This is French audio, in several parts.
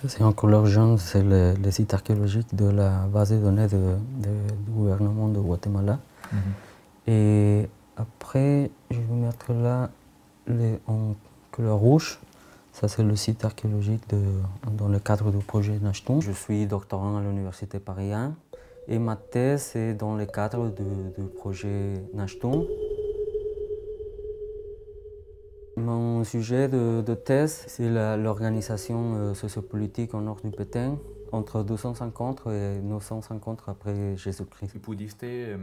Ça, c'est en couleur jaune, c'est le, site archéologique de la base de données du gouvernement de Guatemala. Mhm. Et après, je vais mettre là en couleur rouge. Ça, c'est le site archéologique dans le cadre du projet Nacheton. Je suis doctorant à l'Université Paris 1 et ma thèse est dans le cadre du projet Nachtung. Mon sujet de, thèse, c'est l'organisation euh, sociopolitique en Nord du Pétain entre 250 et 950 après Jésus-Christ. Euh,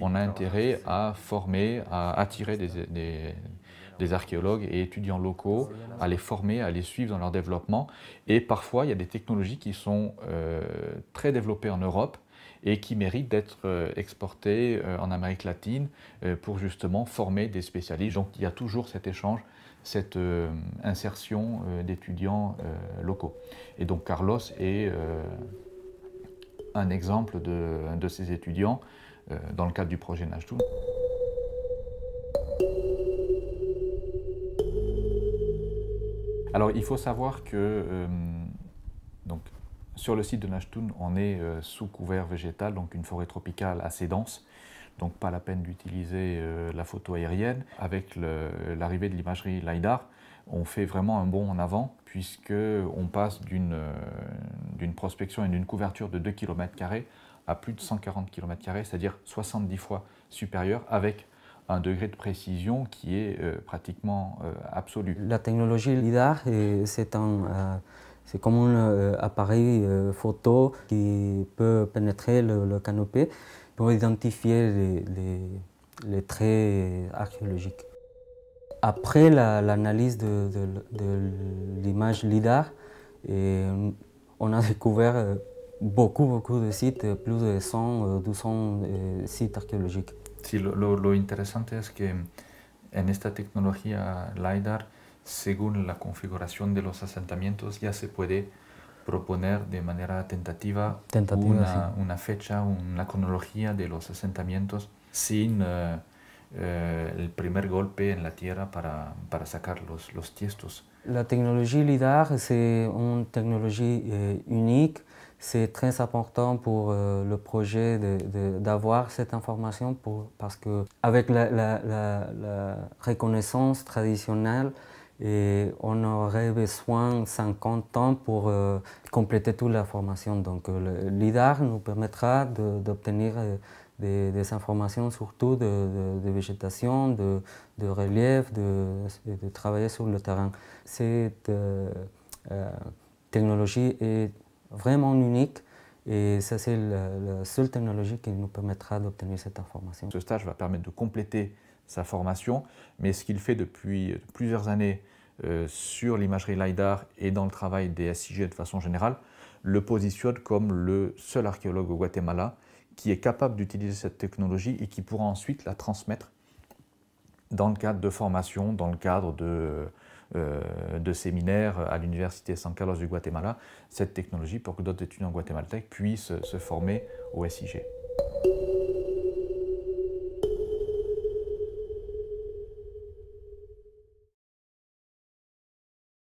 On a intérêt à former, à attirer des des archéologues et étudiants locaux, à les former, à les suivre dans leur développement. Et parfois, il y a des technologies qui sont euh, très développées en Europe et qui méritent d'être euh, exportées euh, en Amérique latine pour justement former des spécialistes. Donc il y a toujours cet échange, cette insertion d'étudiants locaux. Et donc Carlos est un exemple de, ces étudiants dans le cadre du projet Najdoun. Alors, il faut savoir que euh, donc, sur le site de Nashtun, on est euh, sous couvert végétal, donc une forêt tropicale assez dense. Donc, pas la peine d'utiliser euh, la photo aérienne. Avec l'arrivée de l'imagerie LiDAR, on fait vraiment un bond en avant, puisque on passe d'une prospection et d'une couverture de 2 km à plus de 140 km, c'est-à-dire 70 fois supérieur, avec un degré de précision qui est euh, pratiquement euh, absolu. La technologie LIDAR, c'est un... Euh, c'est comme un appareil photo qui peut pénétrer le, canopé pour identifier les, traits archéologiques. Après l'analyse de, de l'image LIDAR, et on a découvert beaucoup, beaucoup de sites, plus de 100, 200 sites archéologiques. lo, lo, interesante es que en esta tecnología LiDAR, según la configuración de los asentamientos, ya se puede proponer de manera tentativa, una, una, fecha, una cronología de los asentamientos sin eh, eh, el primer golpe en la tierra para, para sacar los, los tiestos. La tecnología LiDAR es eh, una tecnología única c'est très important pour euh, le projet d'avoir cette information pour, parce que avec la, reconnaissance traditionnelle, et on aurait besoin 50 ans pour euh, compléter toute la formation. Donc euh, l'IDAR nous permettra d'obtenir des, informations surtout de, de, végétation, de, relief, de, travailler sur le terrain. Cette technologie est vraiment unique. Et ça, c'est la, seule technologie qui nous permettra d'obtenir cette information. Ce stage va permettre de compléter sa formation, mais ce qu'il fait depuis euh, plusieurs années euh, sur l'imagerie LiDAR et dans le travail des SIG de façon générale, le positionne comme le seul archéologue au Guatemala qui est capable d'utiliser cette technologie et qui pourra ensuite la transmettre dans le cadre de formation, dans le cadre de euh, de séminaires à l'Université San Carlos du Guatemala cette technologie pour que d'autres étudiants guatémaltèques puissent se former au SIG.